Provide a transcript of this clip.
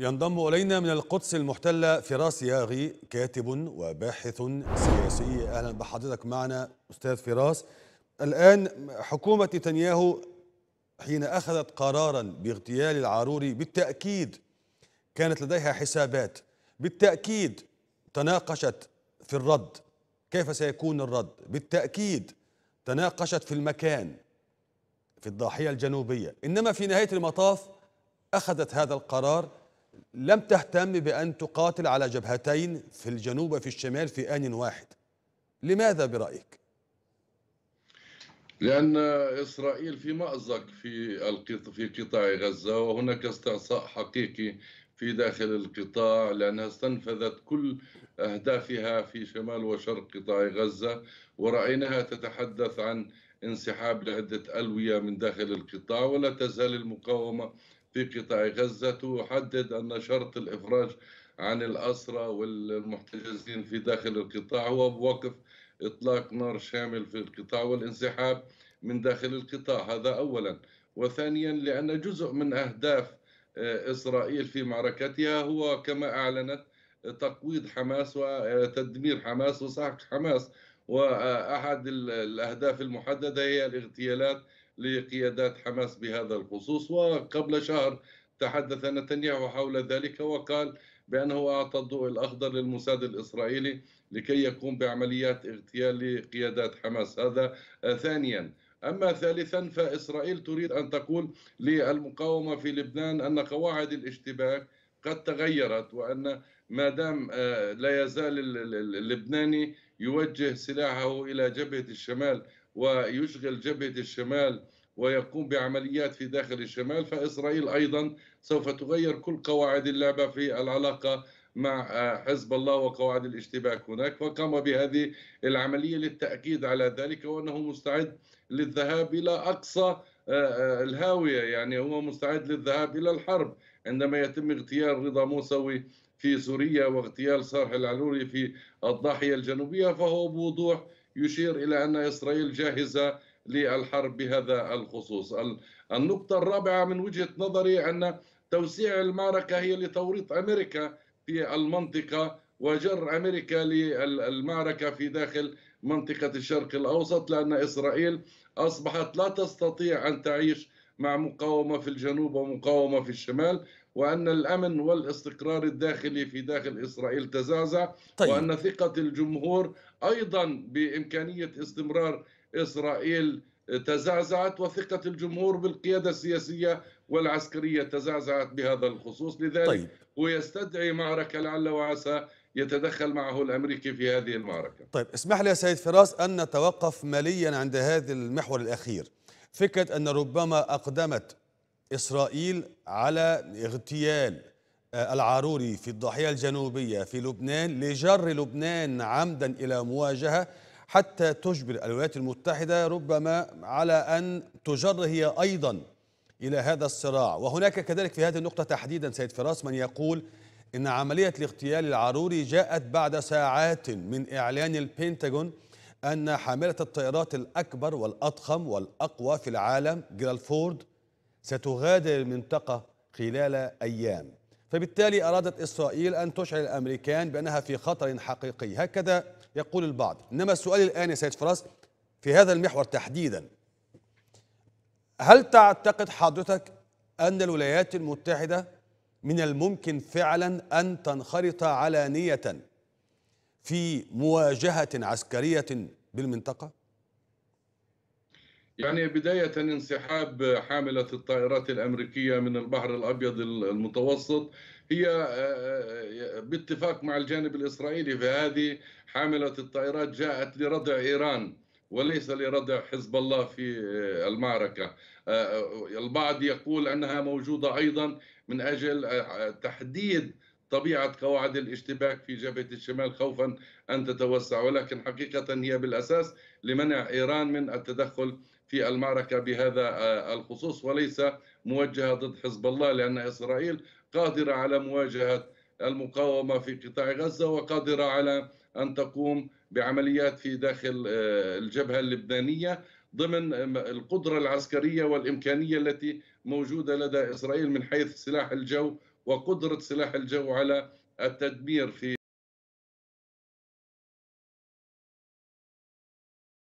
ينضم إلينا من القدس المحتلة فراس ياغي كاتب وباحث سياسي أهلا بحضرتك معنا أستاذ فراس الآن حكومة نتنياهو حين أخذت قرارا باغتيال العاروري بالتأكيد كانت لديها حسابات بالتأكيد تناقشت في الرد كيف سيكون الرد بالتأكيد تناقشت في المكان في الضاحية الجنوبية إنما في نهاية المطاف أخذت هذا القرار لم تهتم بأن تقاتل على جبهتين في الجنوب وفي الشمال في آن واحد لماذا برأيك؟ لأن إسرائيل في مأزق في في قطاع غزة وهناك استعصاء حقيقي في داخل القطاع لأنها استنفذت كل أهدافها في شمال وشرق قطاع غزة ورأيناها تتحدث عن انسحاب لعدة ألوية من داخل القطاع ولا تزال المقاومة في قطاع غزة تحدد أن شرط الإفراج عن الأسرى والمحتجزين في داخل القطاع هو بوقف إطلاق نار شامل في القطاع والانسحاب من داخل القطاع هذا أولا وثانيا لأن جزء من أهداف آه، إسرائيل في معركتها هو كما أعلنت تقويض حماس وتدمير آه، حماس وسحق حماس وأحد الأهداف المحددة هي الاغتيالات لقيادات حماس بهذا الخصوص وقبل شهر تحدث نتنياهو حول ذلك وقال بأنه أعطى الضوء الأخضر للموساد الإسرائيلي لكي يقوم بعمليات اغتيال لقيادات حماس هذا ثانيا أما ثالثا فإسرائيل تريد أن تقول للمقاومة في لبنان أن قواعد الاشتباك قد تغيرت وأن ما دام آه، لا يزال اللبناني يوجه سلاحه إلى جبهة الشمال ويشغل جبهة الشمال ويقوم بعمليات في داخل الشمال فإسرائيل أيضا سوف تغير كل قواعد اللعبة في العلاقة مع آه، حزب الله وقواعد الاشتباك هناك فقام بهذه العملية للتأكيد على ذلك وأنه مستعد للذهاب إلى أقصى آه، آه، الهاوية يعني هو مستعد للذهاب إلى الحرب عندما يتم اغتيال رضا موسوي في سوريا واغتيال صالح العلوري في الضاحية الجنوبية فهو بوضوح يشير إلى أن إسرائيل جاهزة للحرب بهذا الخصوص النقطة الرابعة من وجهة نظري أن توسيع المعركة هي لتوريط أمريكا في المنطقة وجر أمريكا للمعركة في داخل منطقة الشرق الأوسط لأن إسرائيل أصبحت لا تستطيع أن تعيش مع مقاومة في الجنوب ومقاومة في الشمال وأن الأمن والاستقرار الداخلي في داخل إسرائيل تزعزع طيب. وأن ثقة الجمهور أيضا بإمكانية استمرار إسرائيل تزعزعت وثقة الجمهور بالقيادة السياسية والعسكرية تزعزعت بهذا الخصوص لذلك طيب. ويستدعي معركة لعل وعسى يتدخل معه الأمريكي في هذه المعركة طيب اسمح لي يا سيد فراس أن نتوقف ماليا عند هذا المحور الأخير فكرة أن ربما أقدمت إسرائيل على اغتيال آه، العاروري في الضاحية الجنوبية في لبنان لجر لبنان عمدا إلى مواجهة حتى تجبر الولايات المتحدة ربما على أن تجر هي أيضا إلى هذا الصراع وهناك كذلك في هذه النقطة تحديدا سيد فراس من يقول إن عملية الاغتيال العاروري جاءت بعد ساعات من إعلان البنتاغون أن حاملة الطائرات الأكبر والأضخم والأقوى في العالم جيرال فورد ستغادر المنطقة خلال أيام فبالتالي أرادت إسرائيل أن تشعر الأمريكان بأنها في خطر حقيقي هكذا يقول البعض إنما السؤال الآن يا سيد فراس في هذا المحور تحديدا هل تعتقد حضرتك أن الولايات المتحدة من الممكن فعلا أن تنخرط علانية في مواجهة عسكرية بالمنطقة؟ يعني بداية انسحاب حاملة الطائرات الأمريكية من البحر الأبيض المتوسط هي آه، آه، باتفاق مع الجانب الإسرائيلي فهذه حاملة الطائرات جاءت لردع إيران وليس لردع حزب الله في آه، المعركة البعض يقول أنها موجودة أيضا من أجل تحديد طبيعة قواعد الاشتباك في جبهة الشمال خوفا أن تتوسع ولكن حقيقة هي بالأساس لمنع إيران من التدخل في المعركة بهذا آه، الخصوص وليس موجهة ضد حزب الله لأن إسرائيل قادرة على مواجهة المقاومة في قطاع غزة وقادرة على أن تقوم بعمليات في داخل آه، الجبهة اللبنانية ضمن القدرة العسكرية والإمكانية التي موجودة لدى إسرائيل من حيث سلاح الجو وقدرة سلاح الجو على التدمير في